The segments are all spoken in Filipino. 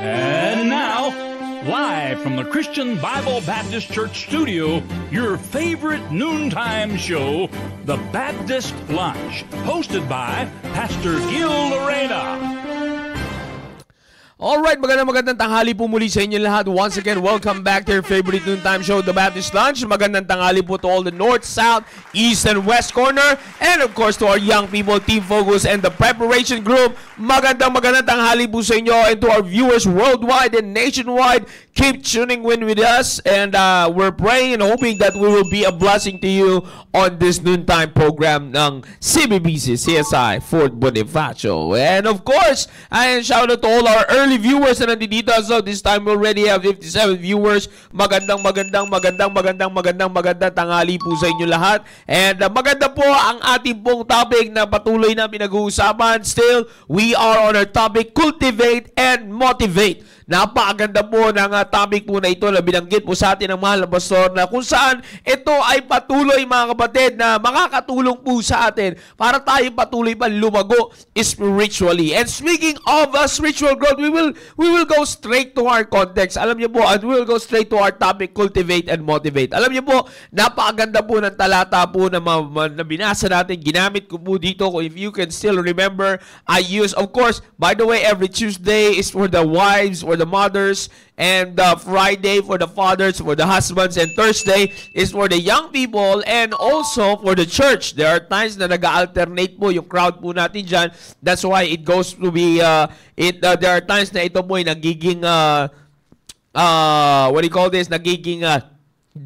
And now, live from the Christian Bible Baptist Church studio, your favorite noontime show, The Baptist Lunch, hosted by Pastor Gil Lorena. Alright, magandang magandang tanghali po muli sa inyo lahat. Once again, welcome back to your favorite noontime show, The Baptist Lunch. Magandang tanghali po to all the north, south, east, and west corner. And of course, to our young people, Team Focus, and the preparation group. Magandang magandang tanghali po sa inyo. And to our viewers worldwide and nationwide, keep tuning in with us. And uh, we're praying and hoping that we will be a blessing to you on this noontime program ng CBBC CSI Fort Bonifacio. And of course, I shout out to all our early Finally, viewers na nandito. So, this time we already have 57 viewers. Magandang, magandang, magandang, magandang, magandang, magandang tanghali po sa inyo lahat. And uh, maganda po ang ating pong topic na patuloy na pinag-uusapan. Still, we are on our topic, cultivate and motivate. Napakaganda po ng uh, topic po na ito na binanggit po sa atin ng mahal na pastor na kung saan ito ay patuloy mga kapatid na makakatulong po sa atin para tayo patuloy pa lumago spiritually. And speaking of uh, spiritual growth, we will we will go straight to our context. Alam niyo po, and we will go straight to our topic, cultivate and motivate. Alam niyo po, napakaganda po ng talata po na, ma- na binasa natin. Ginamit ko po dito, if you can still remember, I use, of course, by the way, every Tuesday is for the wives, for the mothers, and uh, Friday for the fathers, for the husbands, and Thursday is for the young people and also for the church. There are times na nag-alternate po yung crowd po natin dyan. That's why it goes to be, uh, it, uh, there are times na ito po ay nagiging, uh, uh, what do you call this, nagiging uh,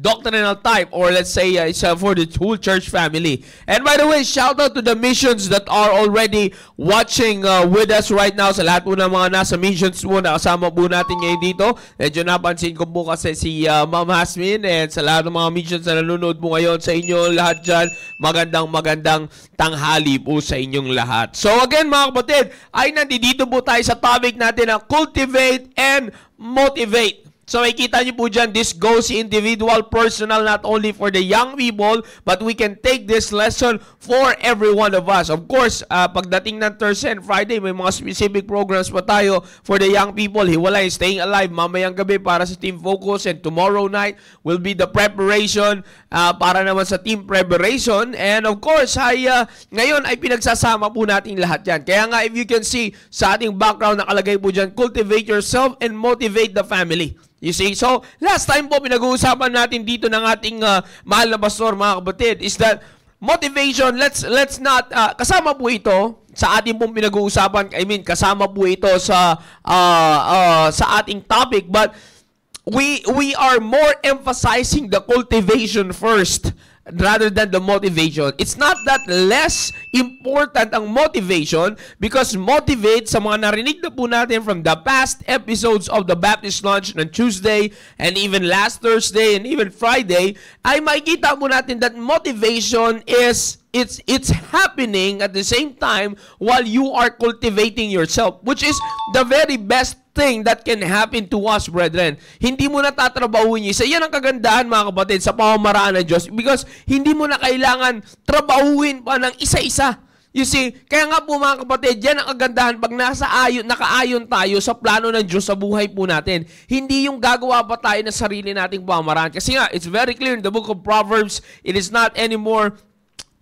doctrinal type or let's say uh, it's uh, for the whole church family and by the way shout out to the missions that are already watching uh, with us right now sa lahat po ng mga nasa missions po na kasama po natin ngayon dito medyo napansin ko po kasi si uh, Ma'am Hasmin and sa lahat ng mga missions na nanonood po ngayon sa inyo lahat dyan magandang magandang tanghali po sa inyong lahat so again mga kapatid ay nandito po tayo sa topic natin na cultivate and motivate So makikita niyo po dyan, this goes individual, personal, not only for the young people, but we can take this lesson for every one of us. Of course, uh, pagdating ng Thursday and Friday, may mga specific programs pa tayo for the young people. Hiwalay, staying alive, mamayang gabi para sa team focus and tomorrow night will be the preparation uh, para naman sa team preparation. And of course, ay, uh, ngayon ay pinagsasama po natin lahat yan. Kaya nga, if you can see sa ating background, nakalagay po dyan, cultivate yourself and motivate the family. You see? So, last time po, pinag-uusapan natin dito ng ating uh, mahal na pastor, mga kapatid, is that motivation, let's, let's not, uh, kasama po ito sa ating pong pinag-uusapan, I mean, kasama po ito sa, uh, uh, sa ating topic, but we, we are more emphasizing the cultivation first rather than the motivation. It's not that less important ang motivation because motivate sa mga narinig na po natin from the past episodes of the Baptist Lunch on Tuesday and even last Thursday and even Friday ay makikita po natin that motivation is it's it's happening at the same time while you are cultivating yourself which is the very best thing that can happen to us, brethren. Hindi mo na tatrabahuin yung isa. Yan ang kagandahan, mga kapatid, sa pamamaraan ng Diyos. Because hindi mo na kailangan trabahuin pa ng isa-isa. You see, kaya nga po mga kapatid, yan ang kagandahan pag nasa ayon, nakaayon tayo sa plano ng Diyos sa buhay po natin. Hindi yung gagawa pa tayo ng sarili nating pamamaraan. Kasi nga, it's very clear in the book of Proverbs, it is not anymore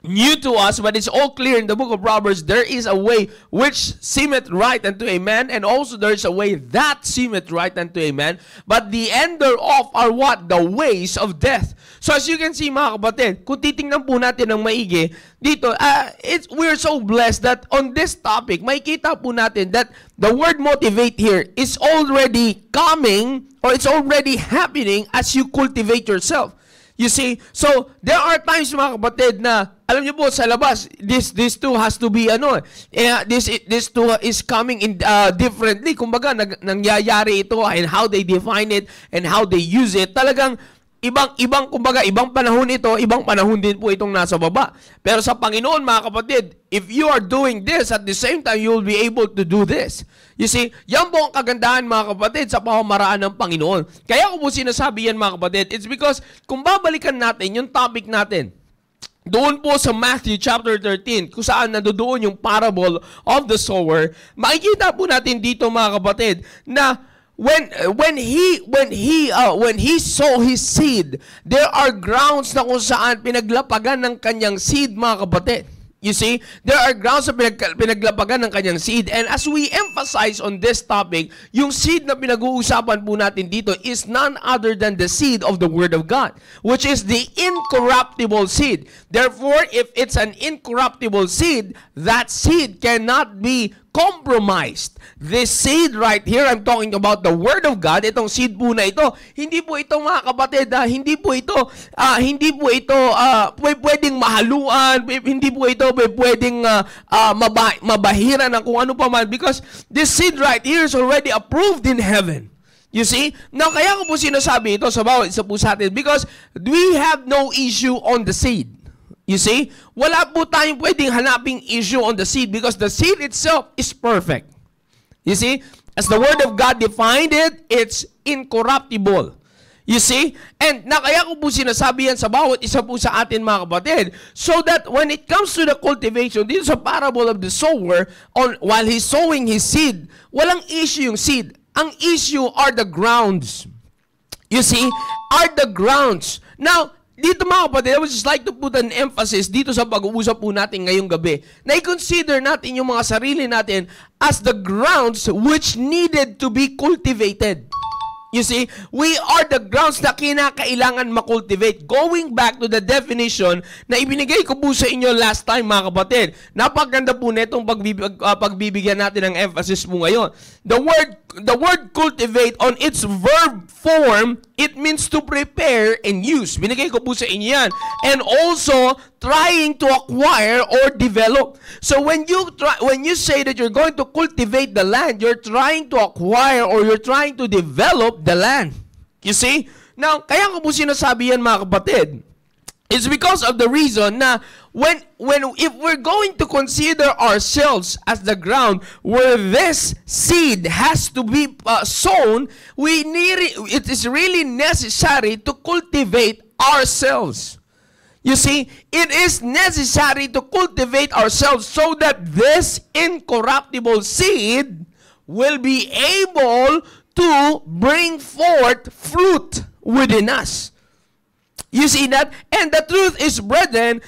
new to us, but it's all clear in the book of Proverbs there is a way which seemeth right unto a man, and also there is a way that seemeth right unto a man, but the end thereof are what? The ways of death. So as you can see mga kapatid, kung titingnan po natin ng maigi, dito, uh, it's, are so blessed that on this topic, makikita po natin that the word motivate here is already coming or it's already happening as you cultivate yourself. You see? So, there are times mga kapatid na, alam niyo po, sa labas, this this two has to be, ano, eh, this this two is coming in uh, differently. Kumbaga, nag, nangyayari ito and how they define it and how they use it. Talagang, ibang-ibang, kumbaga, ibang panahon ito, ibang panahon din po itong nasa baba. Pero sa Panginoon, mga kapatid, if you are doing this, at the same time, you'll be able to do this. You see, yan po ang kagandahan, mga kapatid, sa pamamaraan ng Panginoon. Kaya ko po sinasabi yan, mga kapatid, it's because kung babalikan natin yung topic natin, doon po sa Matthew chapter 13, kung saan nandoon yung parable of the sower, makikita po natin dito mga kapatid na when when he when he uh, when he sow his seed, there are grounds na kung saan pinaglapagan ng kanyang seed mga kapatid. You see, there are grounds na pinag pinaglapagan ng kanyang seed. And as we emphasize on this topic, yung seed na pinag-uusapan po natin dito is none other than the seed of the Word of God, which is the incorruptible seed. Therefore, if it's an incorruptible seed, that seed cannot be compromised. This seed right here, I'm talking about the Word of God, itong seed po na ito, hindi po ito mga kapatid, ha? Ah, hindi po ito, uh, hindi po ito uh, pwedeng mahaluan, hindi po ito pwedeng uh, uh, maba mabahiran ng kung ano pa man because this seed right here is already approved in heaven. You see? Now, kaya ko po sinasabi ito sa bawat isa po sa atin because we have no issue on the seed. You see? Wala po tayong pwedeng hanaping issue on the seed because the seed itself is perfect. You see? As the Word of God defined it, it's incorruptible. You see? And na kaya ko po sinasabi yan sa bawat isa po sa atin mga kapatid. So that when it comes to the cultivation, dito sa parable of the sower, on, while he's sowing his seed, walang issue yung seed. Ang issue are the grounds. You see? Are the grounds. Now, dito mga kapatid, I would just like to put an emphasis dito sa pag-uusap po natin ngayong gabi na i-consider natin yung mga sarili natin as the grounds which needed to be cultivated. You see, we are the grounds na kinakailangan makultivate. Going back to the definition na ibinigay ko po sa inyo last time mga kapatid. Napaganda po netong pagbibig, uh, ah, pagbibigyan natin ng emphasis mo ngayon. The word the word cultivate on its verb form, it means to prepare and use. Binigay ko po sa inyo yan. And also trying to acquire or develop. So when you try when you say that you're going to cultivate the land, you're trying to acquire or you're trying to develop the land. You see? Now, kaya ko po sinasabi yan mga kapatid. It's because of the reason na when when if we're going to consider ourselves as the ground where this seed has to be uh, sown, we need it is really necessary to cultivate ourselves. You see, it is necessary to cultivate ourselves so that this incorruptible seed will be able to bring forth fruit within us. You see that? And the truth is, brethren,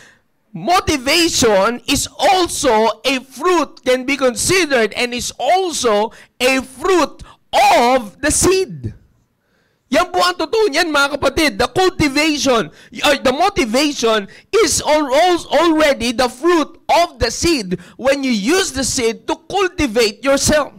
motivation is also a fruit, can be considered, and is also a fruit of the seed. Yan po ang totoo niyan, mga kapatid. The cultivation, or uh, the motivation is already the fruit of the seed when you use the seed to cultivate yourself.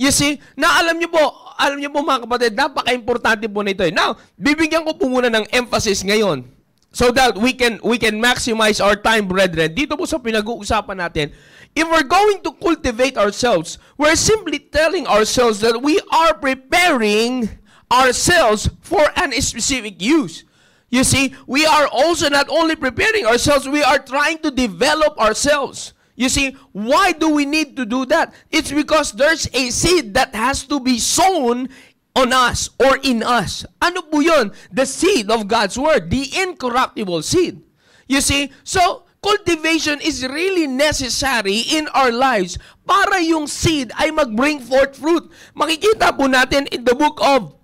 You see? Na alam niyo po, alam niyo po mga kapatid, napaka-importante po nito. Na eh. Now, bibigyan ko po muna ng emphasis ngayon so that we can we can maximize our time, brethren. Dito po sa pinag-uusapan natin, if we're going to cultivate ourselves, we're simply telling ourselves that we are preparing ourselves for an specific use. You see, we are also not only preparing ourselves, we are trying to develop ourselves. You see, why do we need to do that? It's because there's a seed that has to be sown on us or in us. Ano po yun? The seed of God's Word, the incorruptible seed. You see, so cultivation is really necessary in our lives para yung seed ay mag-bring forth fruit. Makikita po natin in the book of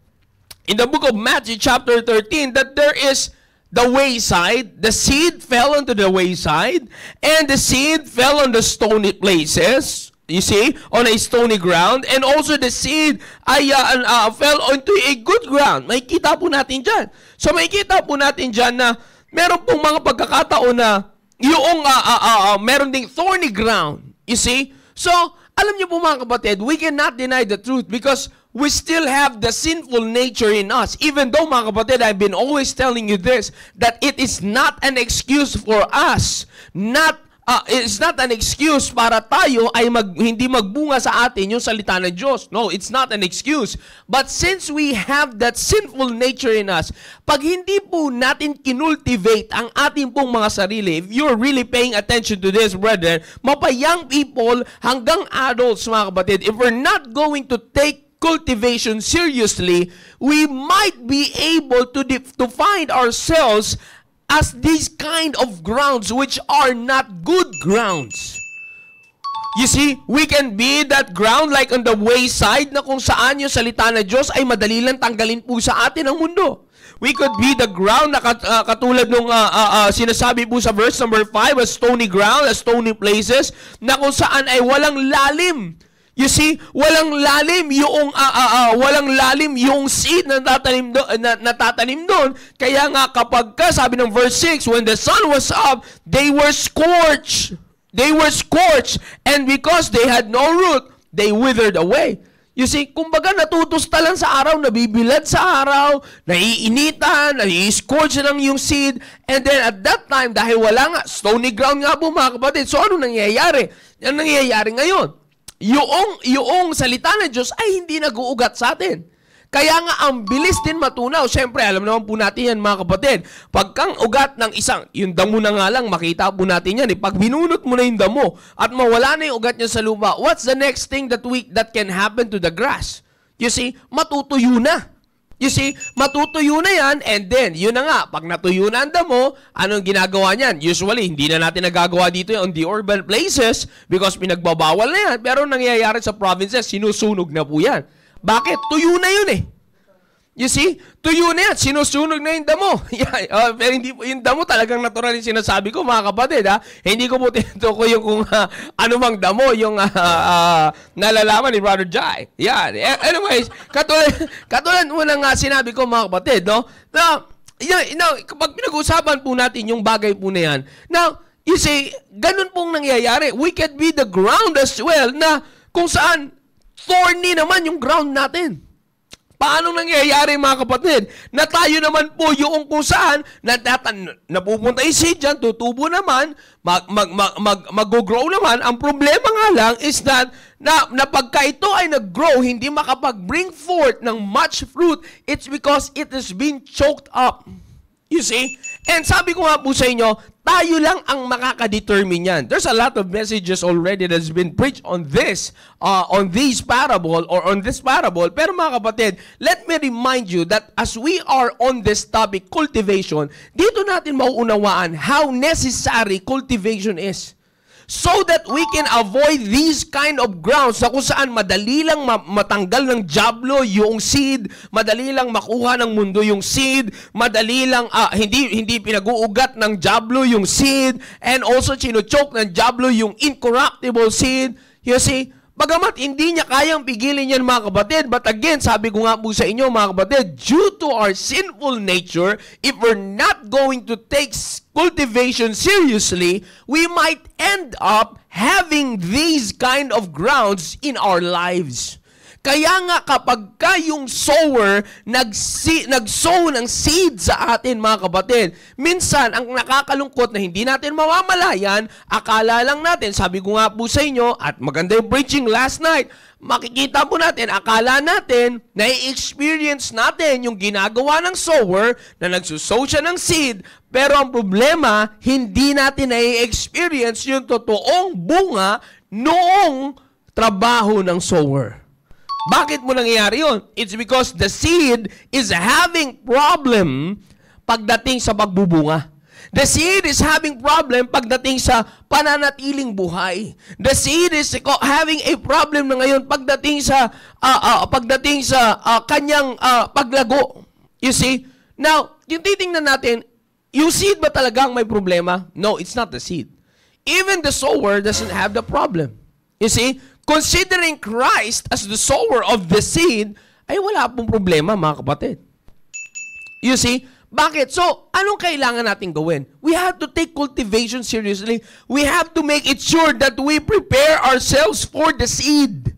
in the book of Matthew chapter 13 that there is the wayside, the seed fell onto the wayside, and the seed fell on the stony places, you see, on a stony ground, and also the seed ay, uh, uh, fell onto a good ground. May kita po natin dyan. So may kita po natin dyan na meron pong mga pagkakataon na yung uh, uh, uh, uh, meron ding thorny ground, you see. So, alam niyo po mga kapatid, we cannot deny the truth because we still have the sinful nature in us. Even though, mga kapatid, I've been always telling you this, that it is not an excuse for us, not Uh, it's not an excuse para tayo ay mag, hindi magbunga sa atin yung salita ng Diyos. No, it's not an excuse. But since we have that sinful nature in us, pag hindi po natin kinultivate ang ating pong mga sarili, if you're really paying attention to this, brethren, mapa young people hanggang adults, mga kapatid, if we're not going to take cultivation seriously, we might be able to, to find ourselves as these kind of grounds which are not good grounds. You see, we can be that ground like on the wayside na kung saan yung salita na Diyos ay madali lang tanggalin po sa atin ang mundo. We could be the ground na kat, uh, katulad nung uh, uh, uh, sinasabi po sa verse number 5, a stony ground, a stony places, na kung saan ay walang lalim. You see, walang lalim yung uh, uh, uh, walang lalim yung seed na tatanim do, na, natatanim doon. Kaya nga kapag ka, sabi ng verse 6, when the sun was up, they were scorched. They were scorched and because they had no root, they withered away. You see, kumbaga natutusta lang sa araw, nabibilad sa araw, naiinitan, nai-scorch lang yung seed. And then at that time, dahil wala nga, stony ground nga po mga kapatid. So ano nangyayari? Ang nangyayari ngayon, yung, yung salita ng Diyos ay hindi nag-uugat sa atin. Kaya nga, ang bilis din matunaw. Siyempre, alam naman po natin yan, mga kapatid. Pagkang ugat ng isang, yung damo na nga lang, makita po natin yan. Eh. Pag binunot mo na yung damo at mawala na yung ugat niya sa lupa, what's the next thing that we, that can happen to the grass? You see, matutuyo na. You see, matutuyo na yan and then, yun na nga, pag natuyo na ang damo, anong ginagawa niyan? Usually, hindi na natin nagagawa dito on the urban places because pinagbabawal na yan. Pero nangyayari sa provinces, sinusunog na po yan. Bakit? Tuyo na yun eh. You see? Tuyo na yan. Sinusunog na yung damo. yeah, uh, pero hindi, yung damo talagang natural yung sinasabi ko, mga kapatid. Ha? Hindi ko po tinutukoy yung kung uh, anumang damo yung uh, uh, nalalaman ni Brother Jai. Yan. Yeah. Anyways, katulad, katulad unang nga sinabi ko, mga kapatid, no? Now, you know, kapag pinag-usapan po natin yung bagay po na yan, now, you see, ganun pong nangyayari. We can be the ground as well na kung saan thorny naman yung ground natin. Paano nangyayari mga kapatid? Na tayo naman po yung kung saan natatan, napupunta yung seed tutubo naman, mag, mag, mag, mag, mag-grow naman. Ang problema nga lang is that na, na pagka ito ay nag-grow, hindi makapag-bring forth ng much fruit, it's because it has been choked up. You see? And sabi ko nga po sa inyo, tayo lang ang makakadetermine yan. There's a lot of messages already that's been preached on this, uh, on this parable or on this parable. Pero mga kapatid, let me remind you that as we are on this topic, cultivation, dito natin mauunawaan how necessary cultivation is so that we can avoid these kind of grounds sa kung saan madali lang matanggal ng jablo yung seed, madali lang makuha ng mundo yung seed, madali lang uh, hindi hindi pinag-uugat ng jablo yung seed and also chino-choke ng jablo yung incorruptible seed. You see, Bagamat hindi niya kayang pigilin yan mga kapatid, but again, sabi ko nga po sa inyo mga kapatid, due to our sinful nature, if we're not going to take cultivation seriously, we might end up having these kind of grounds in our lives. Kaya nga kapag ka sower nagsi, nag-sow ng seed sa atin mga kapatid, minsan ang nakakalungkot na hindi natin mamamalayan, akala lang natin, sabi ko nga po sa inyo, at maganda yung preaching last night, makikita po natin, akala natin, na-experience natin yung ginagawa ng sower na nagsusow siya ng seed, pero ang problema, hindi natin na-experience yung totoong bunga noong trabaho ng sower. Bakit mo nangyayari yun? It's because the seed is having problem pagdating sa pagbubunga. The seed is having problem pagdating sa pananatiling buhay. The seed is having a problem na ngayon pagdating sa uh, uh, pagdating sa uh, kanyang uh, paglago. You see? Now, yung titingnan natin, yung seed ba talagang may problema? No, it's not the seed. Even the sower doesn't have the problem. You see? considering Christ as the sower of the seed, ay wala pong problema mga kapatid. You see? Bakit? So, anong kailangan natin gawin? We have to take cultivation seriously. We have to make it sure that we prepare ourselves for the seed.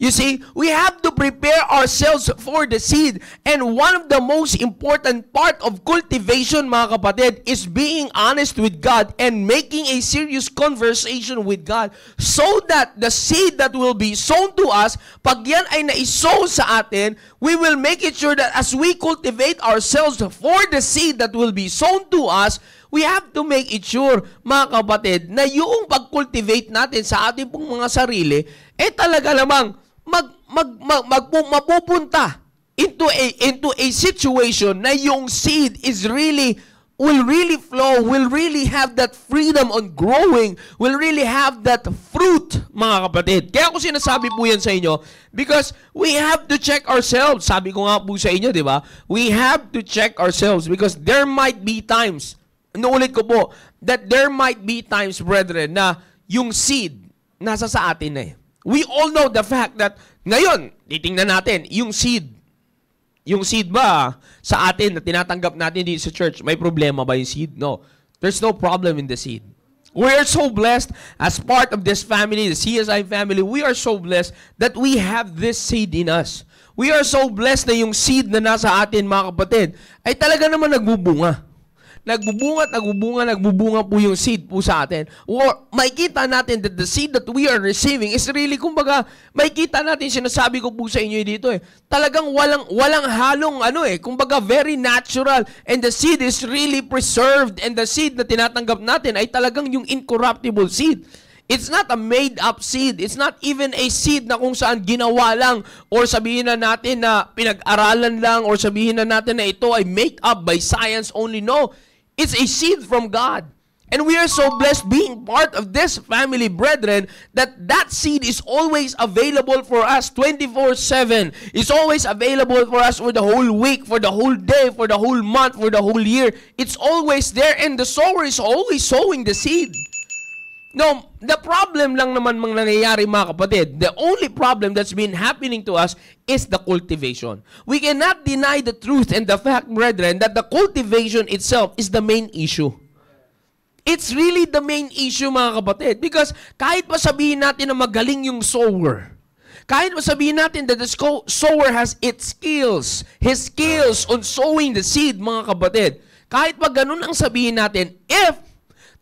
You see, we have to prepare ourselves for the seed. And one of the most important part of cultivation, mga kapatid, is being honest with God and making a serious conversation with God so that the seed that will be sown to us, pag yan ay naisow sa atin, we will make it sure that as we cultivate ourselves for the seed that will be sown to us, we have to make it sure, mga kapatid, na yung pag-cultivate natin sa ating pong mga sarili, eh talaga namang mag, mag, mag, mag, mapupunta into a, into a situation na yung seed is really will really flow, will really have that freedom on growing, will really have that fruit, mga kapatid. Kaya ako sinasabi po yan sa inyo because we have to check ourselves. Sabi ko nga po sa inyo, di ba? We have to check ourselves because there might be times, nuulit ko po, that there might be times, brethren, na yung seed, nasa sa atin na eh we all know the fact that ngayon, titingnan natin, yung seed, yung seed ba sa atin na tinatanggap natin dito sa church, may problema ba yung seed? No. There's no problem in the seed. We are so blessed as part of this family, the CSI family. We are so blessed that we have this seed in us. We are so blessed na yung seed na nasa atin, mga kapatid, ay talaga naman nagbubunga. Nagbubunga, at nagbubunga, nagbubunga po yung seed po sa atin. Or makikita natin that the seed that we are receiving is really, kumbaga, makikita natin, sinasabi ko po sa inyo dito eh, talagang walang, walang halong ano eh, kumbaga very natural and the seed is really preserved and the seed na tinatanggap natin ay talagang yung incorruptible seed. It's not a made-up seed. It's not even a seed na kung saan ginawa lang or sabihin na natin na pinag-aralan lang or sabihin na natin na ito ay made up by science only. No, It's a seed from God. And we are so blessed being part of this family, brethren, that that seed is always available for us 24-7. It's always available for us for the whole week, for the whole day, for the whole month, for the whole year. It's always there and the sower is always sowing the seed. No, the problem lang naman mang nangyayari mga kapatid, the only problem that's been happening to us is the cultivation. We cannot deny the truth and the fact, brethren, that the cultivation itself is the main issue. It's really the main issue mga kapatid because kahit pa sabihin natin na magaling yung sower, kahit pa sabihin natin that the sower has its skills, his skills on sowing the seed, mga kapatid. Kahit pa ganun ang sabihin natin, if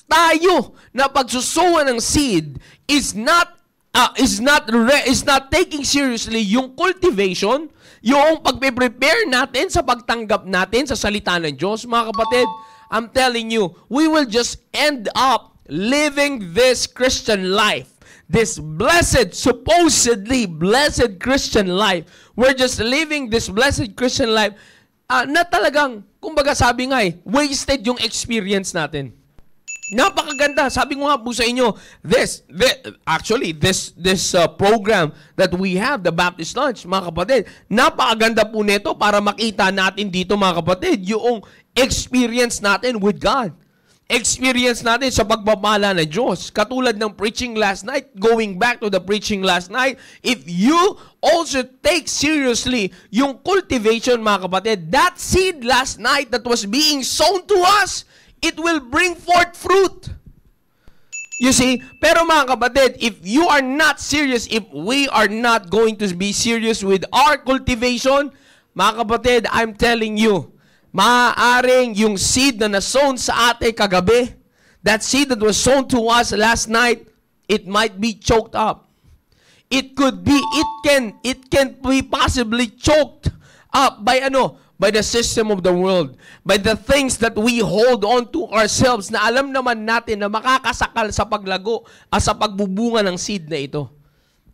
tayo na pagsusuwa ng seed is not uh, is not re- is not taking seriously yung cultivation, yung pagpe-prepare natin sa pagtanggap natin sa salita ng Diyos, mga kapatid. I'm telling you, we will just end up living this Christian life. This blessed, supposedly blessed Christian life. We're just living this blessed Christian life uh, na talagang, kumbaga sabi nga eh, wasted yung experience natin. Napakaganda. Sabi ko nga po sa inyo, this, this actually, this this uh, program that we have, the Baptist Lunch, mga kapatid, napakaganda po nito para makita natin dito, mga kapatid, yung experience natin with God. Experience natin sa pagpapala ng Diyos. Katulad ng preaching last night, going back to the preaching last night, if you also take seriously yung cultivation, mga kapatid, that seed last night that was being sown to us, it will bring forth fruit. You see? Pero mga kapatid, if you are not serious, if we are not going to be serious with our cultivation, mga kapatid, I'm telling you, maaaring yung seed na nasown sa ate kagabi, that seed that was sown to us last night, it might be choked up. It could be, it can, it can be possibly choked up by ano, by the system of the world, by the things that we hold on to ourselves na alam naman natin na makakasakal sa paglago at sa pagbubunga ng seed na ito.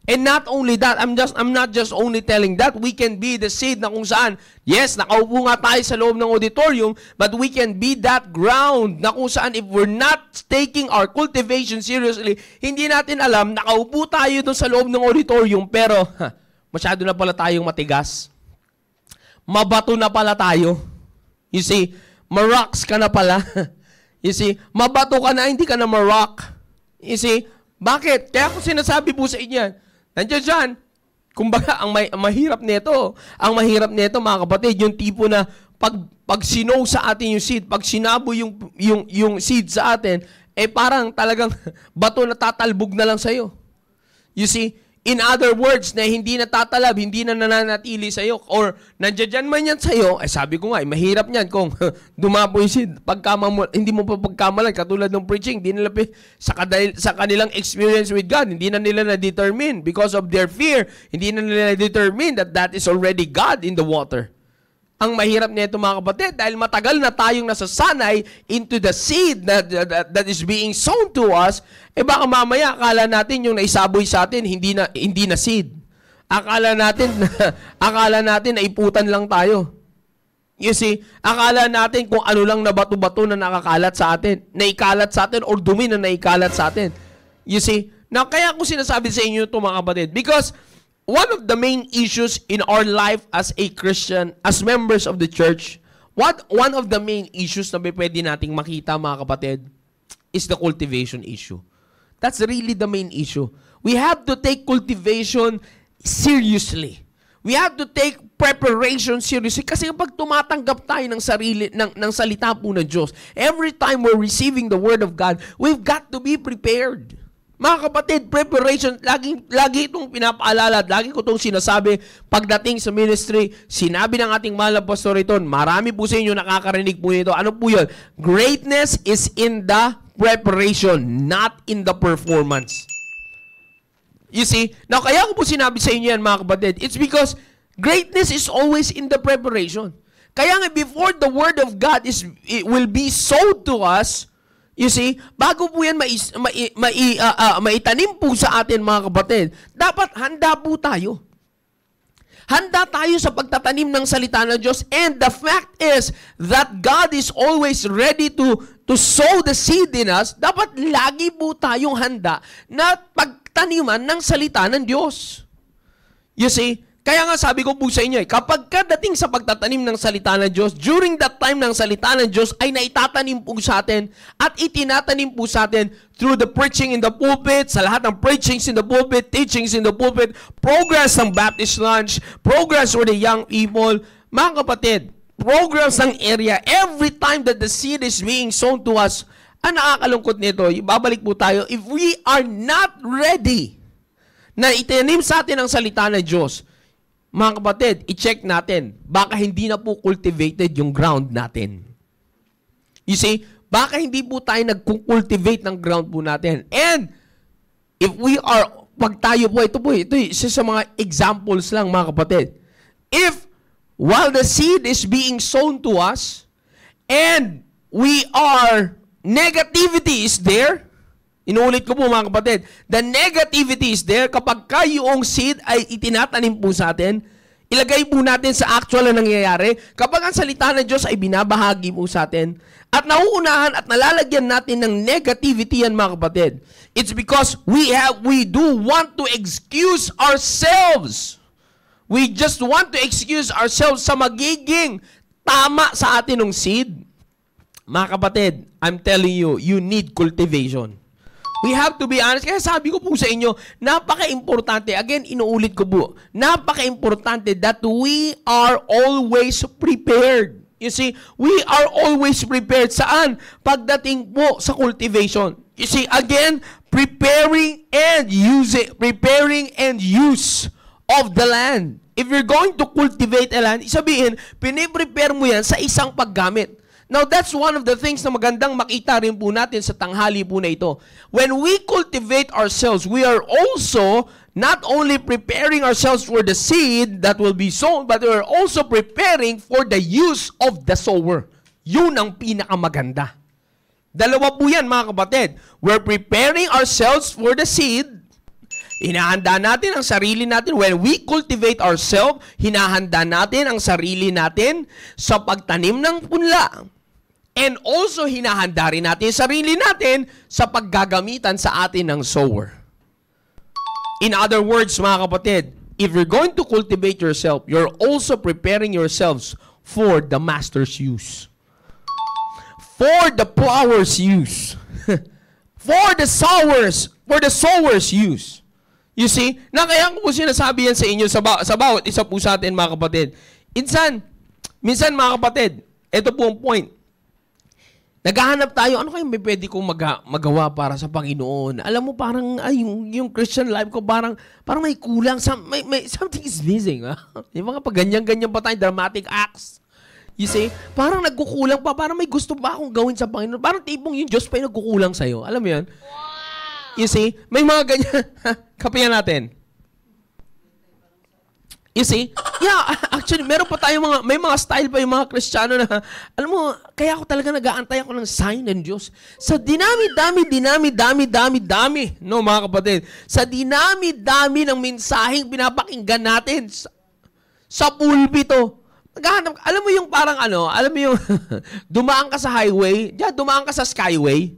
And not only that, I'm just I'm not just only telling that we can be the seed na kung saan yes, nakaupo nga tayo sa loob ng auditorium, but we can be that ground na kung saan if we're not taking our cultivation seriously, hindi natin alam nakaupo tayo doon sa loob ng auditorium pero ha, masyado na pala tayong matigas mabato na pala tayo. You see, marocks ka na pala. You see, mabato ka na, hindi ka na marock. You see, bakit? Kaya ako sinasabi po sa inyo yan. Nandiyan dyan. Kumbaga, ang, may, ang mahirap nito, ang mahirap nito mga kapatid, yung tipo na pag, pag sinow sa atin yung seed, pag sinabo yung, yung, yung seed sa atin, eh parang talagang bato na tatalbog na lang sa'yo. You see, In other words, na hindi natatalab, hindi na nananatili sa iyo or nandiyan man yan sa iyo, eh sabi ko nga, eh, mahirap niyan kung dumapoy si pagkamamul, hindi mo pa pagkamalan katulad ng preaching, hindi nila sa kadahil, sa kanilang experience with God, hindi na nila na determine because of their fear, hindi na nila na determine that that is already God in the water ang mahirap nito mga kapatid dahil matagal na tayong nasasanay into the seed that, that, that is being sown to us, eh baka mamaya akala natin yung naisaboy sa atin hindi na hindi na seed. Akala natin akala natin naiputan lang tayo. You see, akala natin kung ano lang na bato-bato na nakakalat sa atin, naikalat sa atin or dumi na naikalat sa atin. You see, na kaya ko sinasabi sa inyo ito mga kapatid because one of the main issues in our life as a Christian, as members of the church, what one of the main issues na pwede nating makita mga kapatid is the cultivation issue. That's really the main issue. We have to take cultivation seriously. We have to take preparation seriously kasi kapag tumatanggap tayo ng sarili ng ng salita po ng Diyos, every time we're receiving the word of God, we've got to be prepared. Mga kapatid, preparation, lagi, lagi itong pinapaalala, lagi ko itong sinasabi pagdating sa ministry. Sinabi ng ating mahal na pastor ito, marami po sa inyo nakakarinig po nito. Ano po yun? Greatness is in the preparation, not in the performance. You see? Now, kaya ko po sinabi sa inyo yan, mga kapatid. It's because greatness is always in the preparation. Kaya nga, before the Word of God is, it will be sold to us, You see, bago po yan mais, ma, ma, uh, ah, uh, ah, maitanim po sa atin mga kapatid, dapat handa po tayo. Handa tayo sa pagtatanim ng salita ng Diyos. And the fact is that God is always ready to, to sow the seed in us. Dapat lagi po tayong handa na pagtaniman ng salita ng Diyos. You see, kaya nga sabi ko po sa inyo, eh, kapag kadating sa pagtatanim ng salita ng Diyos, during that time ng salita ng Diyos ay naitatanim po sa atin at itinatanim po sa atin through the preaching in the pulpit, sa lahat ng preachings in the pulpit, teachings in the pulpit, progress ng Baptist lunch, progress for the young people. Mga kapatid, progress ng area, every time that the seed is being sown to us, ang nakakalungkot nito, babalik po tayo, if we are not ready na itanim sa atin ang salita ng Diyos, mga kapatid, i-check natin. Baka hindi na po cultivated yung ground natin. You see, baka hindi po tayo nag-cultivate ng ground po natin. And, if we are, pag tayo po, ito po, ito isa sa mga examples lang mga kapatid. If, while the seed is being sown to us, and we are, negativity is there, Inuulit ko po mga kapatid, the negativity is there kapag kayoong seed ay itinatanim po sa atin, ilagay po natin sa actual na nangyayari kapag ang salita ng Diyos ay binabahagi po sa atin at nauunahan at nalalagyan natin ng negativity yan mga kapatid. It's because we have we do want to excuse ourselves. We just want to excuse ourselves sa magiging tama sa atin ng seed. Mga kapatid, I'm telling you, you need cultivation. We have to be honest. Kaya sabi ko po sa inyo, napaka-importante, again, inuulit ko po, napaka-importante that we are always prepared. You see, we are always prepared. Saan? Pagdating po sa cultivation. You see, again, preparing and using, preparing and use of the land. If you're going to cultivate a land, sabihin, piniprepare mo yan sa isang paggamit. Now, that's one of the things na magandang makita rin po natin sa tanghali po na ito. When we cultivate ourselves, we are also not only preparing ourselves for the seed that will be sown, but we are also preparing for the use of the sower. Yun ang pinakamaganda. Dalawa po yan, mga kapatid. We're preparing ourselves for the seed Hinahanda natin ang sarili natin. When we cultivate ourselves, hinahanda natin ang sarili natin sa pagtanim ng punla. And also, hinahanda rin natin yung sarili natin sa paggagamitan sa atin ng sower. In other words, mga kapatid, if you're going to cultivate yourself, you're also preparing yourselves for the master's use. For the plower's use. for the sowers, for the sower's use. You see? Na kaya ko po sinasabi yan sa inyo, sa, ba- sa bawat isa po sa atin, mga kapatid. Insan, minsan mga kapatid, ito po ang point. Naghahanap tayo, ano kayong may pwede kong mag- magawa para sa Panginoon? Alam mo, parang, ay, yung, yung Christian life ko, parang, parang may kulang, some, may, may, something is missing. Ha? Ah. Yung mga pag ganyan-ganyan pa tayo, dramatic acts. You see? Parang nagkukulang pa, parang may gusto pa akong gawin sa Panginoon. Parang tipong yung Diyos pa yung nagkukulang sa'yo. Alam mo yan? Wow. You see, may mga ganyan. Kapayan natin. You see? Yeah, actually, meron pa tayong mga, may mga style pa yung mga Kristiyano na, alam mo, kaya ako talaga nag-aantay ako ng sign ng Diyos. Sa dinami, dami, dinami, dami, dami, dami, no mga kapatid, sa dinami, dami ng mensaheng pinapakinggan natin sa, sa pulpito, naghahanap, alam mo yung parang ano, alam mo yung, dumaan ka sa highway, yeah, dumaan ka sa skyway,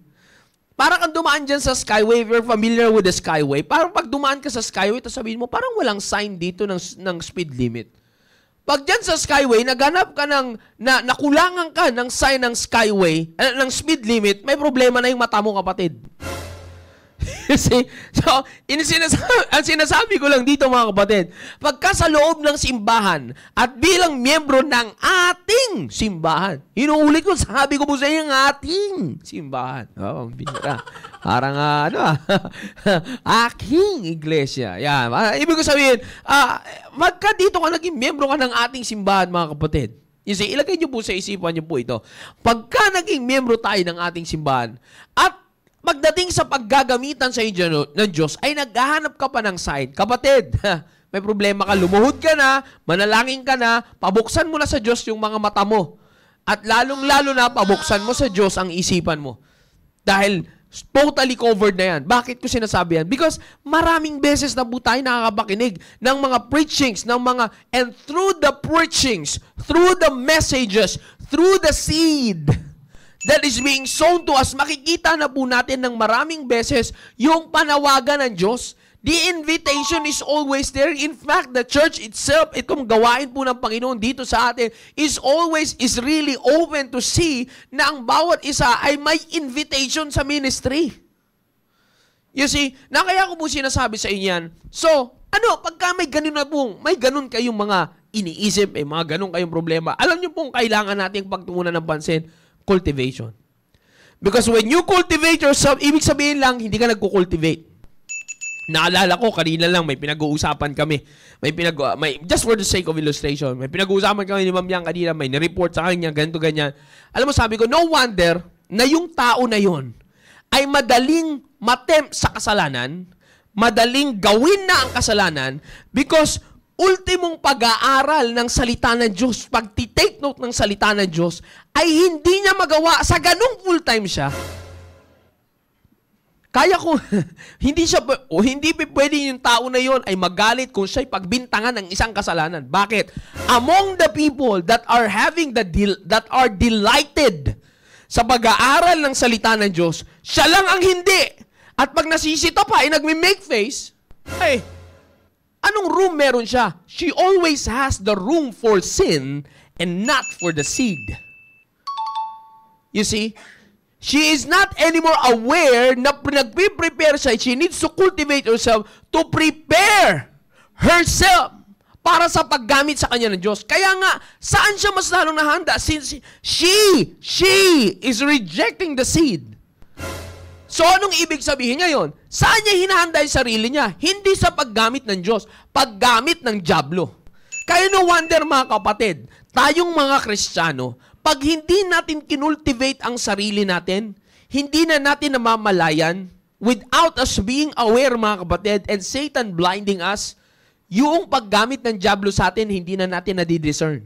Parang ang dumaan dyan sa Skyway, if you're familiar with the Skyway, parang pag dumaan ka sa Skyway, tapos sabihin mo, parang walang sign dito ng, ng speed limit. Pag dyan sa Skyway, naganap ka ng, na, nakulangan ka ng sign ng Skyway, uh, ng speed limit, may problema na yung mata mo kapatid. See? So, in sinasabi, ang sinasabi ko lang dito mga kapatid, pagka sa loob ng simbahan at bilang miyembro ng ating simbahan, inuulit ko, sabi ko po sa inyo, ng ating simbahan. Oh, binira. Parang uh, ano ah, aking iglesia. Yan. Ah, ibig ko sabihin, uh, magka dito ka naging miyembro ka ng ating simbahan mga kapatid, You see, ilagay niyo po sa isipan niyo po ito. Pagka naging miyembro tayo ng ating simbahan at Pagdating sa paggagamitan sa inyo ng Diyos, ay naghahanap ka pa ng sign. Kapatid, may problema ka, lumuhod ka na, manalangin ka na, pabuksan mo na sa Diyos yung mga mata mo. At lalong-lalo na, pabuksan mo sa Diyos ang isipan mo. Dahil totally covered na yan. Bakit ko sinasabi yan? Because maraming beses na po tayo nakakapakinig ng mga preachings, ng mga, and through the preachings, through the messages, through the seed, that is being shown to us, makikita na po natin ng maraming beses yung panawagan ng Diyos. The invitation is always there. In fact, the church itself, itong eh, gawain po ng Panginoon dito sa atin, is always, is really open to see na ang bawat isa ay may invitation sa ministry. You see, na kaya ko po sinasabi sa inyan, So, ano, pagka may ganun na pong, may ganun kayong mga iniisip, eh, mga ganun kayong problema, alam nyo pong kailangan nating pagtungunan ng pansin, cultivation. Because when you cultivate yourself, ibig sabihin lang, hindi ka nagko-cultivate. Naalala ko, kanina lang, may pinag-uusapan kami. May pinag uh, may, just for the sake of illustration, may pinag-uusapan kami ni Ma'am Yang kanina, may nireport sa kanya, ganito, ganyan. Alam mo, sabi ko, no wonder na yung tao na yon ay madaling matempt sa kasalanan, madaling gawin na ang kasalanan because ultimong pag-aaral ng salita ng Diyos, pag-take note ng salita ng Diyos, ay hindi niya magawa sa ganung full-time siya. Kaya ko, hindi siya, o hindi pwede yung tao na yon ay magalit kung siya'y pagbintangan ng isang kasalanan. Bakit? Among the people that are having the, del- that are delighted sa pag-aaral ng salita ng Diyos, siya lang ang hindi. At pag nasisita pa, ay nagme-make face, ay, hey, Anong room meron siya? She always has the room for sin and not for the seed. You see? She is not anymore aware na nagpre-prepare siya. She needs to cultivate herself to prepare herself para sa paggamit sa kanya ng Diyos. Kaya nga, saan siya mas lalong nahanda? Since she, she is rejecting the seed. So anong ibig sabihin niya yon? Saan niya hinahanda yung sarili niya? Hindi sa paggamit ng Diyos, paggamit ng Diablo. Kaya no wonder mga kapatid, tayong mga Kristiyano, pag hindi natin kinultivate ang sarili natin, hindi na natin namamalayan without us being aware mga kapatid and Satan blinding us, yung paggamit ng Diablo sa atin, hindi na natin nadidiscern.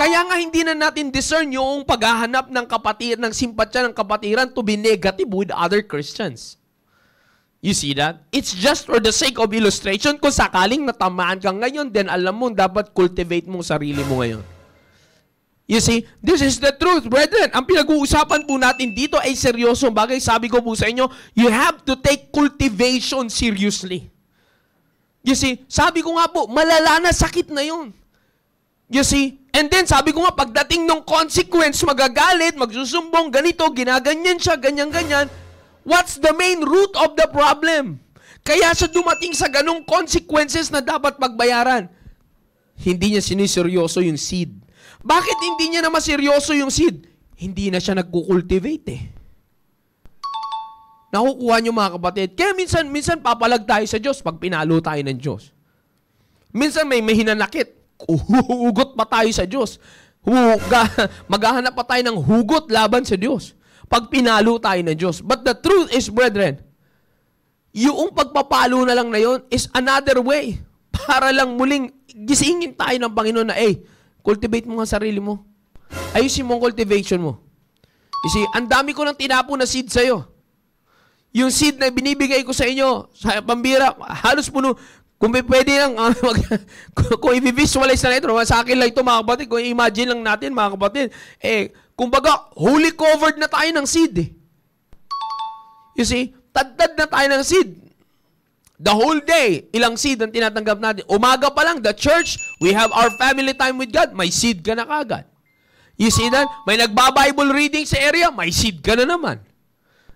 Kaya nga hindi na natin discern yung paghahanap ng kapatid, ng simpatya ng kapatiran to be negative with other Christians. You see that? It's just for the sake of illustration. Kung sakaling natamaan ka ngayon, then alam mo, dapat cultivate mong sarili mo ngayon. You see, this is the truth, brethren. Ang pinag-uusapan po natin dito ay seryosong bagay. Sabi ko po sa inyo, you have to take cultivation seriously. You see, sabi ko nga po, malala na sakit na yun. You see, And then sabi ko nga, pagdating ng consequence, magagalit, magsusumbong, ganito, ginaganyan siya, ganyan-ganyan. What's the main root of the problem? Kaya sa dumating sa ganong consequences na dapat pagbayaran, hindi niya siniseryoso yung seed. Bakit hindi niya naman seryoso yung seed? Hindi na siya nagkukultivate eh. Nakukuha niyo mga kapatid. Kaya minsan, minsan papalag tayo sa Diyos pag pinalo tayo ng Diyos. Minsan may, may hinanakit hugot pa tayo sa Diyos. Huga, maghahanap pa tayo ng hugot laban sa Diyos. Pag pinalo tayo ng Diyos. But the truth is, brethren, yung pagpapalo na lang na yon is another way para lang muling gisingin tayo ng Panginoon na, eh, cultivate mo nga sarili mo. Ayusin mo ang cultivation mo. You see, ang dami ko nang tinapo na seed sa'yo. Yung seed na binibigay ko sa inyo, sa pambira, halos puno, kung pwede lang, uh, ah, mag, kung i-visualize na ito, sa akin lang ito mga kapatid, kung imagine lang natin mga kapatid, eh, kumbaga, holy covered na tayo ng seed eh. You see, tadtad na tayo ng seed. The whole day, ilang seed ang tinatanggap natin. Umaga pa lang, the church, we have our family time with God, may seed ka na kagad. You see that? May nagba-Bible reading sa area, may seed ka na naman.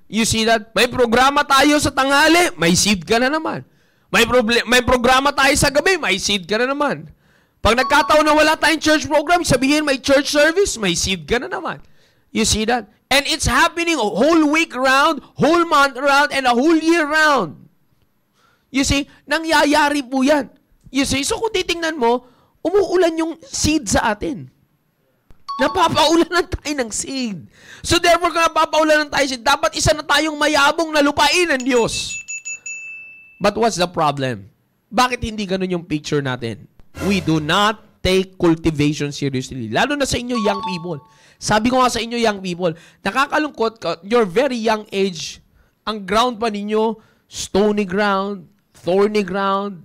You see that? May programa tayo sa tanghali, may seed ka na naman. May, problem, may programa tayo sa gabi, may seed ka na naman. Pag nagkataon na wala tayong church program, sabihin may church service, may seed ka na naman. You see that? And it's happening a whole week round, whole month round, and a whole year round. You see, nangyayari po yan. You see, so kung titingnan mo, umuulan yung seed sa atin. Napapaulanan tayo ng seed. So therefore, kung napapaulanan tayo seed, dapat isa na tayong mayabong na lupain ng Diyos. But what's the problem? Bakit hindi ganun yung picture natin? We do not take cultivation seriously. Lalo na sa inyo, young people. Sabi ko nga sa inyo, young people, nakakalungkot, your very young age, ang ground pa ninyo, stony ground, thorny ground,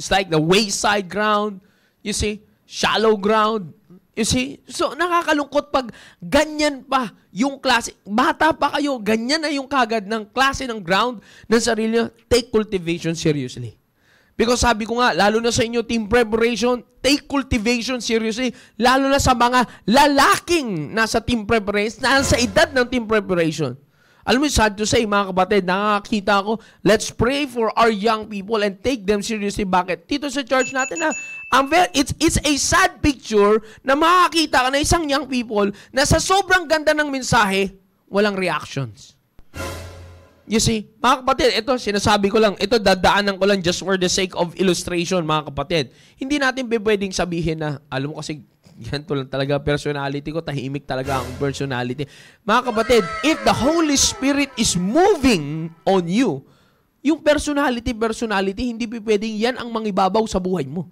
it's like the wayside ground, you see, shallow ground, You see? So, nakakalungkot pag ganyan pa yung klase. Bata pa kayo, ganyan na yung kagad ng klase ng ground ng sarili nyo. Take cultivation seriously. Because sabi ko nga, lalo na sa inyo team preparation, take cultivation seriously. Lalo na sa mga lalaking nasa team preparation, nasa edad ng team preparation. Alam mo, sad to say, mga kapatid, nakakita ko, let's pray for our young people and take them seriously. Bakit? Dito sa church natin na, I'm very, it's, it's a sad picture na makakita ka na isang young people na sa sobrang ganda ng mensahe, walang reactions. You see, mga kapatid, ito, sinasabi ko lang, ito, dadaanan ko lang just for the sake of illustration, mga kapatid. Hindi natin pwedeng sabihin na, alam mo kasi, ganito lang talaga personality ko, tahimik talaga ang personality. Mga kapatid, if the Holy Spirit is moving on you, yung personality, personality, hindi pwedeng yan ang mangibabaw sa buhay mo.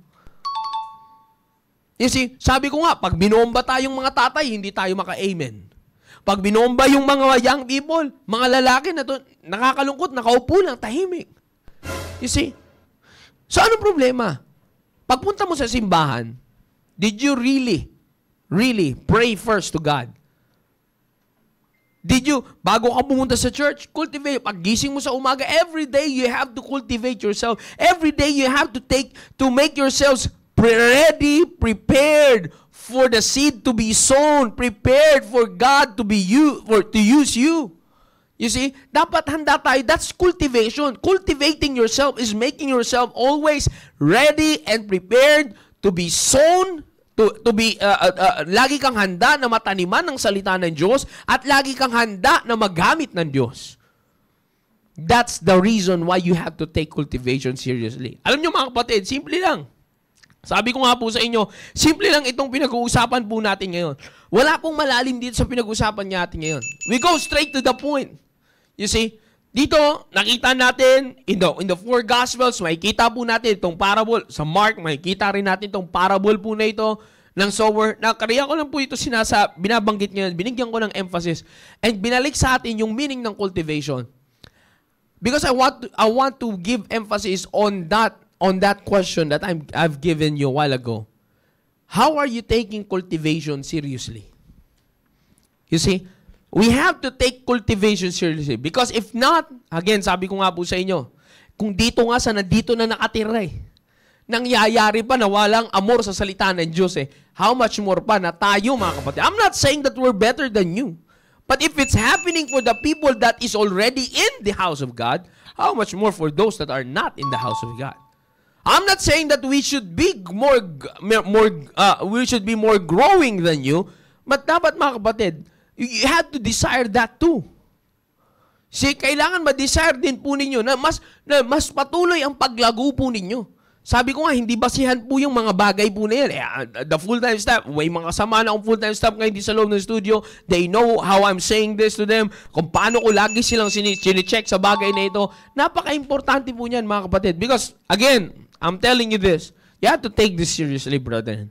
You see, sabi ko nga, pag binomba tayong mga tatay, hindi tayo maka-amen. Pag binomba yung mga young people, mga lalaki na to, nakakalungkot, nakaupo lang, tahimik. You see? So, anong problema? Pagpunta mo sa simbahan, Did you really, really pray first to God? Did you, bago ka pumunta sa church, cultivate, paggising mo sa umaga, every day you have to cultivate yourself. Every day you have to take, to make yourselves ready, prepared for the seed to be sown, prepared for God to be you, for to use you. You see, dapat handa tayo. That's cultivation. Cultivating yourself is making yourself always ready and prepared to be sown to, to be uh, uh, uh, lagi kang handa na mataniman ng salita ng Diyos at lagi kang handa na magamit ng Diyos. That's the reason why you have to take cultivation seriously. Alam nyo mga kapatid, simple lang. Sabi ko nga po sa inyo, simple lang itong pinag-uusapan po natin ngayon. Wala pong malalim dito sa pinag-uusapan natin ngayon. We go straight to the point. You see, dito, nakita natin, in the, in the four Gospels, makikita po natin itong parable. Sa Mark, makikita rin natin itong parable po na ito ng sower. Na kariya ko lang po ito sinasa, binabanggit ngayon, binigyan ko ng emphasis. And binalik sa atin yung meaning ng cultivation. Because I want to, I want to give emphasis on that on that question that I'm, I've given you a while ago. How are you taking cultivation seriously? You see, We have to take cultivation seriously. Because if not, again, sabi ko nga po sa inyo, kung dito nga sa dito na nakatira eh, nangyayari pa na walang amor sa salita ng Diyos eh, how much more pa na tayo mga kapatid. I'm not saying that we're better than you. But if it's happening for the people that is already in the house of God, how much more for those that are not in the house of God? I'm not saying that we should be more, more uh, we should be more growing than you, but dapat mga kapatid, You have to desire that too. Si kailangan ma-desire din po ninyo na mas na mas patuloy ang paglago po ninyo. Sabi ko nga, hindi basihan po yung mga bagay po na yan. Eh, ah, the full-time staff, may mga kasama na akong full-time staff ngayon di sa loob ng studio. They know how I'm saying this to them. Kung paano ko lagi silang sinicheck sa bagay na ito. Napaka-importante po niyan, mga kapatid. Because, again, I'm telling you this. You have to take this seriously, brother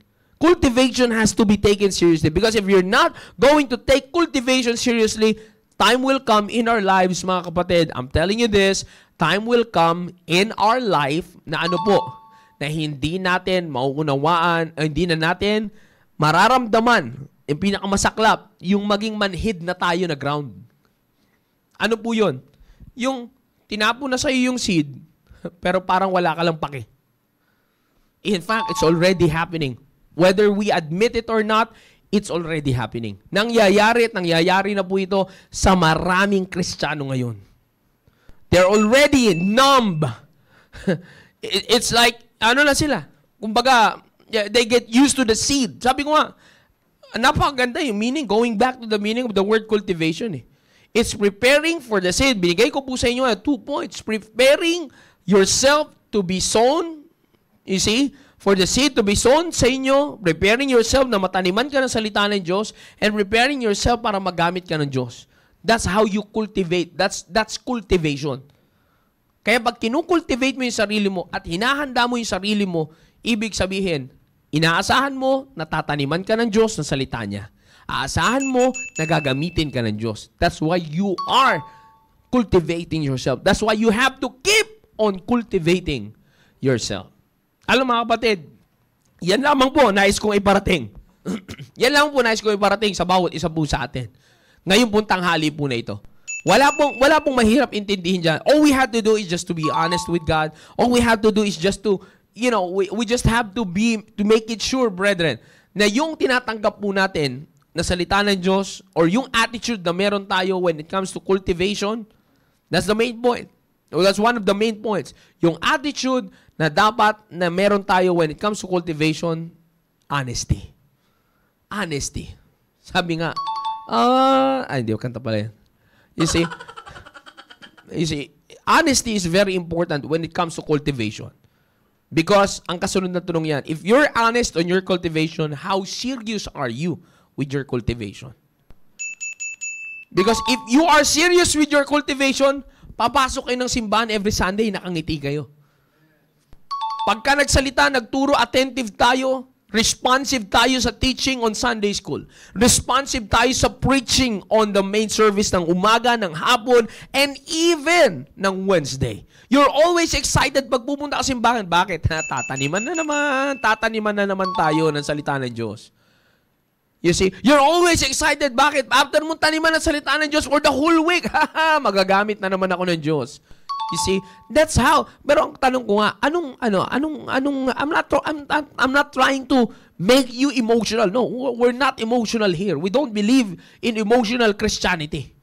cultivation has to be taken seriously. Because if you're not going to take cultivation seriously, time will come in our lives, mga kapatid. I'm telling you this, time will come in our life na ano po, na hindi natin mauunawaan, hindi na natin mararamdaman yung pinakamasaklap, yung maging manhid na tayo na ground. Ano po yun? Yung tinapo na sa'yo yung seed, pero parang wala ka lang paki. In fact, it's already happening. Whether we admit it or not, it's already happening. Nangyayari at nangyayari na po ito sa maraming Kristiyano ngayon. They're already numb. it's like, ano na sila? Kumbaga, they get used to the seed. Sabi ko nga, napakaganda yung meaning, going back to the meaning of the word cultivation. Eh. It's preparing for the seed. Binigay ko po sa inyo uh, two points. Preparing yourself to be sown, you see, for the seed to be sown sa inyo, preparing yourself na mataniman ka ng salita ng Diyos, and preparing yourself para magamit ka ng Diyos. That's how you cultivate. That's, that's cultivation. Kaya pag kinukultivate mo yung sarili mo at hinahanda mo yung sarili mo, ibig sabihin, inaasahan mo na tataniman ka ng Diyos ng salita niya. Aasahan mo na gagamitin ka ng Diyos. That's why you are cultivating yourself. That's why you have to keep on cultivating yourself. Alam mga kapatid, yan lamang po nais kong iparating. yan lamang po nais kong iparating sa bawat isa po sa atin. Ngayon pong tanghali po na ito. Wala pong, wala pong mahirap intindihin dyan. All we have to do is just to be honest with God. All we have to do is just to, you know, we, we just have to be, to make it sure, brethren, na yung tinatanggap po natin na salita ng Diyos or yung attitude na meron tayo when it comes to cultivation, that's the main point. So that's one of the main points. Yung attitude na dapat na meron tayo when it comes to cultivation, honesty. Honesty. Sabi nga, ah, uh, ay, hindi, kanta pala yan. You see, you see, honesty is very important when it comes to cultivation. Because ang kasunod na tunong yan, if you're honest on your cultivation, how serious are you with your cultivation? Because if you are serious with your cultivation, Papasok kayo ng simbahan every Sunday, nakangiti kayo. Pagka nagsalita, nagturo, attentive tayo, responsive tayo sa teaching on Sunday school. Responsive tayo sa preaching on the main service ng umaga, ng hapon, and even ng Wednesday. You're always excited pag pupunta ka simbahan. Bakit? Ha, tataniman na naman. Tataniman na naman tayo ng salita ng Diyos. You see, you're always excited. Bakit? After mong taniman ng salita ng Diyos for the whole week, haha, magagamit na naman ako ng Diyos. You see, that's how. Pero ang tanong ko nga, anong ano, anong anong I'm not I'm, I'm, I'm not trying to make you emotional. No, we're not emotional here. We don't believe in emotional Christianity.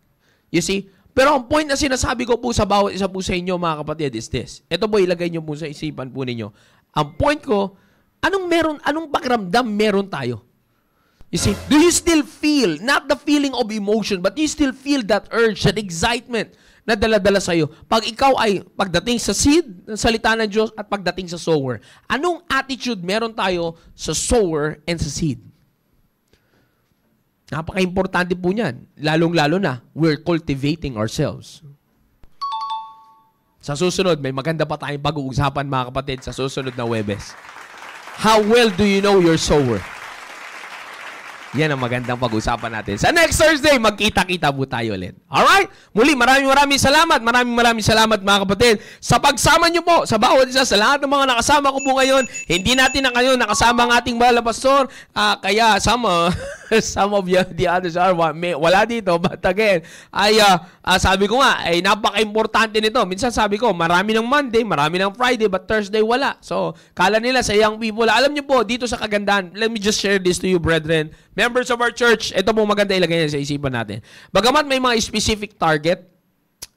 You see? Pero ang point na sinasabi ko po sa bawat isa po sa inyo, mga kapatid, is this. Ito po, ilagay nyo po sa isipan po ninyo. Ang point ko, anong meron, anong pakiramdam meron tayo? You see, do you still feel, not the feeling of emotion, but you still feel that urge, that excitement na daladala sa'yo? Pag ikaw ay pagdating sa seed, ng salita ng Diyos, at pagdating sa sower, anong attitude meron tayo sa sower and sa seed? Napaka-importante po niyan. Lalong-lalo na, we're cultivating ourselves. Sa susunod, may maganda pa tayong pag-uusapan mga kapatid sa susunod na Webes. How well do you know your sower? Yan ang magandang pag-usapan natin. Sa next Thursday, magkita-kita po tayo ulit. Alright? Muli, maraming maraming salamat. Maraming maraming salamat mga kapatid. Sa pagsama nyo po, sa bawat isa, sa lahat ng mga nakasama ko po ngayon, hindi natin na ngayon nakasama ang ating bala pastor. Uh, ah, kaya, sama. some of you, the others are, may, wala dito. But again, ay, uh, uh, sabi ko nga, ay eh, napaka-importante nito. Minsan sabi ko, marami ng Monday, marami ng Friday, but Thursday wala. So, kala nila sa young people, alam niyo po, dito sa kagandahan, let me just share this to you, brethren. Members of our church, ito po maganda ilagay niya sa isipan natin. Bagamat may mga specific target,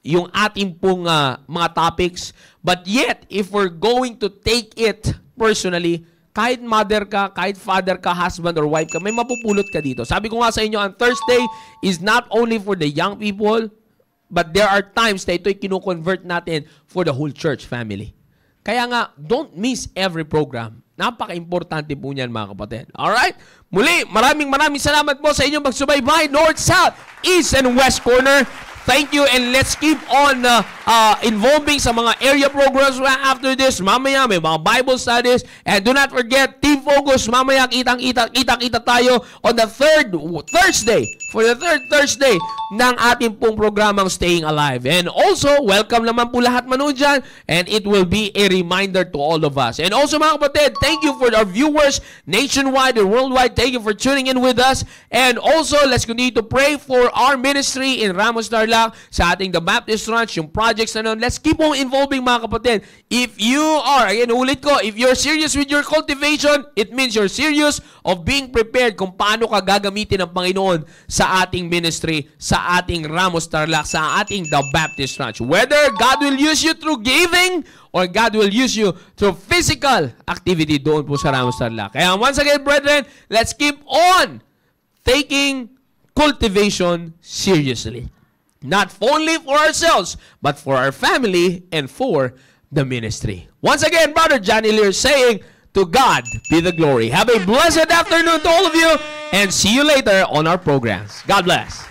yung ating pong uh, mga topics, but yet, if we're going to take it personally, kahit mother ka, kahit father ka, husband or wife ka, may mapupulot ka dito. Sabi ko nga sa inyo, ang Thursday is not only for the young people, but there are times na ito'y kinoconvert natin for the whole church family. Kaya nga, don't miss every program. Napaka-importante po niyan mga kapatid. Alright? Muli, maraming maraming salamat po sa inyong magsubaybay, North, South, East, and West Corner. Thank you and let's keep on uh, uh, involving sa mga area programs after this. Mamaya may mga Bible studies and do not forget Team Focus mamaya kitang-kita kita, kita tayo on the third Thursday for the third Thursday ng ating pong programang Staying Alive. And also, welcome naman po lahat manood and it will be a reminder to all of us. And also mga kapatid, thank you for our viewers nationwide and worldwide. Thank you for tuning in with us. And also, let's continue to pray for our ministry in Ramos Darlan lang sa ating The Baptist Ranch, yung projects na nun. Let's keep on involving mga kapatid. If you are, again, ulit ko, if you're serious with your cultivation, it means you're serious of being prepared kung paano ka gagamitin ng Panginoon sa ating ministry, sa ating Ramos Tarlac, sa ating The Baptist Ranch. Whether God will use you through giving or God will use you through physical activity doon po sa Ramos Tarlac. Kaya once again, brethren, let's keep on taking cultivation seriously. Not only for ourselves, but for our family and for the ministry. Once again, Brother Johnny Lear saying, To God be the glory. Have a blessed afternoon to all of you, and see you later on our programs. God bless.